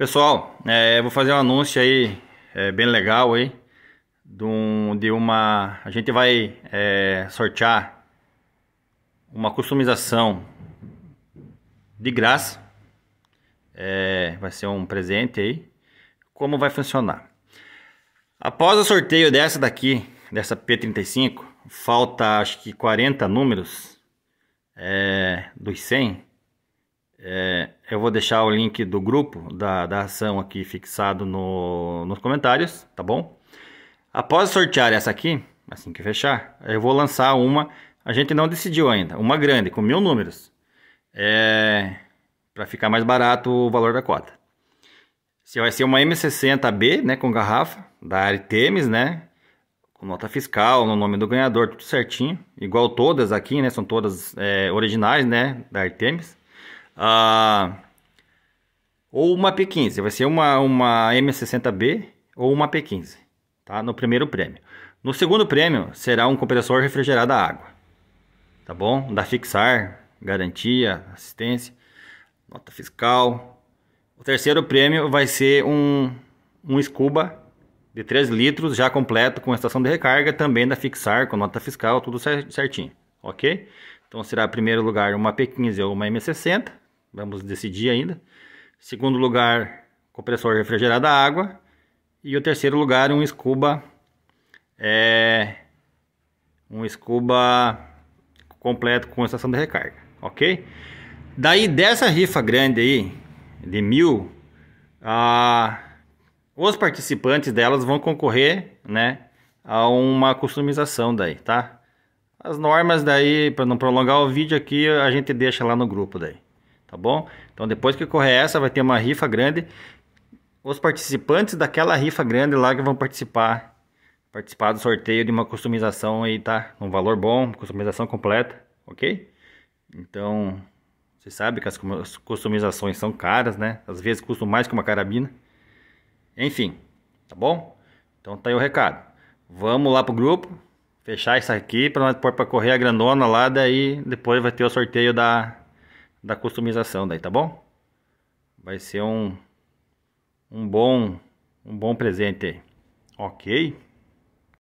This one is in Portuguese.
Pessoal, é, vou fazer um anúncio aí é, bem legal aí de, um, de, uma. A gente vai é, sortear uma customização de graça. É, vai ser um presente aí. Como vai funcionar? Após o sorteio dessa daqui, dessa P35, falta acho que 40 números é, dos 100. É, eu vou deixar o link do grupo da, da ação aqui fixado no, nos comentários, tá bom? Após sortear essa aqui, assim que fechar, eu vou lançar uma, a gente não decidiu ainda, uma grande, com mil números, é, para ficar mais barato o valor da cota. Se vai ser uma M60B, né, com garrafa, da Artemis, né, com nota fiscal, no nome do ganhador, tudo certinho, igual todas aqui, né, são todas é, originais, né, da Artemis ah, ou uma P15, vai ser uma, uma M60B ou uma P15, tá? No primeiro prêmio. No segundo prêmio será um compressor refrigerado a água, tá bom? Da Fixar, garantia, assistência, nota fiscal. O terceiro prêmio vai ser um, um Scuba de 3 litros, já completo com estação de recarga, também da Fixar, com nota fiscal, tudo certinho, ok? Então será em primeiro lugar uma P15 ou uma M60, Vamos decidir ainda. Segundo lugar, compressor refrigerado a água. E o terceiro lugar, um scuba. É, um scuba completo com estação de recarga, ok? Daí dessa rifa grande aí, de mil, ah, os participantes delas vão concorrer, né? A uma customização daí, tá? As normas daí, para não prolongar o vídeo aqui, a gente deixa lá no grupo daí tá bom? Então depois que correr essa, vai ter uma rifa grande. Os participantes daquela rifa grande lá que vão participar, participar do sorteio de uma customização aí, tá? Um valor bom, customização completa, ok? Então, você sabe que as customizações são caras, né? Às vezes custam mais que uma carabina. Enfim, tá bom? Então tá aí o recado. Vamos lá pro grupo, fechar isso aqui para nós pôr para correr a grandona lá, daí depois vai ter o sorteio da da customização daí, tá bom? Vai ser um, um bom um bom presente aí. Ok?